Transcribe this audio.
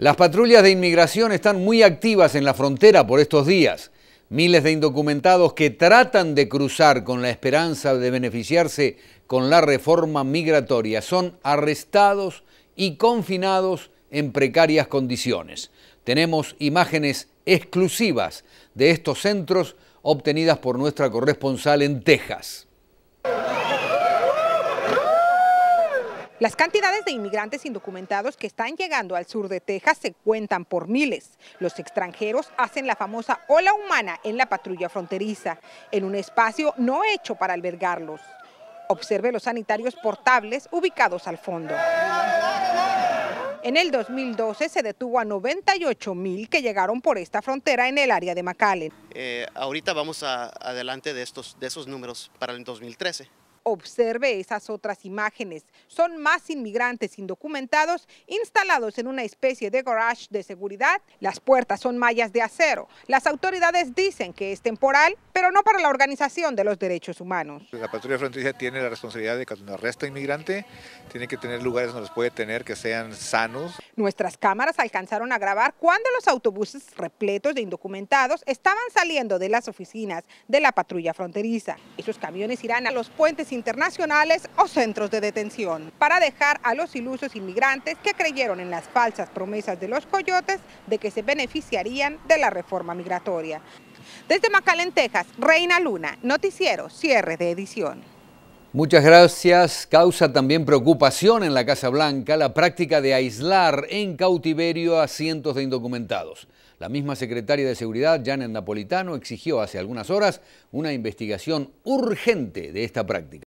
Las patrullas de inmigración están muy activas en la frontera por estos días. Miles de indocumentados que tratan de cruzar con la esperanza de beneficiarse con la reforma migratoria son arrestados y confinados en precarias condiciones. Tenemos imágenes exclusivas de estos centros obtenidas por nuestra corresponsal en Texas. Las cantidades de inmigrantes indocumentados que están llegando al sur de Texas se cuentan por miles. Los extranjeros hacen la famosa ola humana en la patrulla fronteriza, en un espacio no hecho para albergarlos. Observe los sanitarios portables ubicados al fondo. En el 2012 se detuvo a 98 mil que llegaron por esta frontera en el área de McAllen. Eh, ahorita vamos adelante de, estos, de esos números para el 2013. Observe esas otras imágenes. Son más inmigrantes indocumentados instalados en una especie de garage de seguridad. Las puertas son mallas de acero. Las autoridades dicen que es temporal pero no para la organización de los derechos humanos. La patrulla fronteriza tiene la responsabilidad de que cuando arresta a inmigrante, tiene que tener lugares donde los puede tener que sean sanos. Nuestras cámaras alcanzaron a grabar cuando los autobuses repletos de indocumentados estaban saliendo de las oficinas de la patrulla fronteriza. Esos camiones irán a los puentes internacionales o centros de detención para dejar a los ilusos inmigrantes que creyeron en las falsas promesas de los coyotes de que se beneficiarían de la reforma migratoria. Desde Macalén, Texas, Reina Luna, noticiero, cierre de edición. Muchas gracias. Causa también preocupación en la Casa Blanca la práctica de aislar en cautiverio a cientos de indocumentados. La misma secretaria de Seguridad, Janet Napolitano, exigió hace algunas horas una investigación urgente de esta práctica.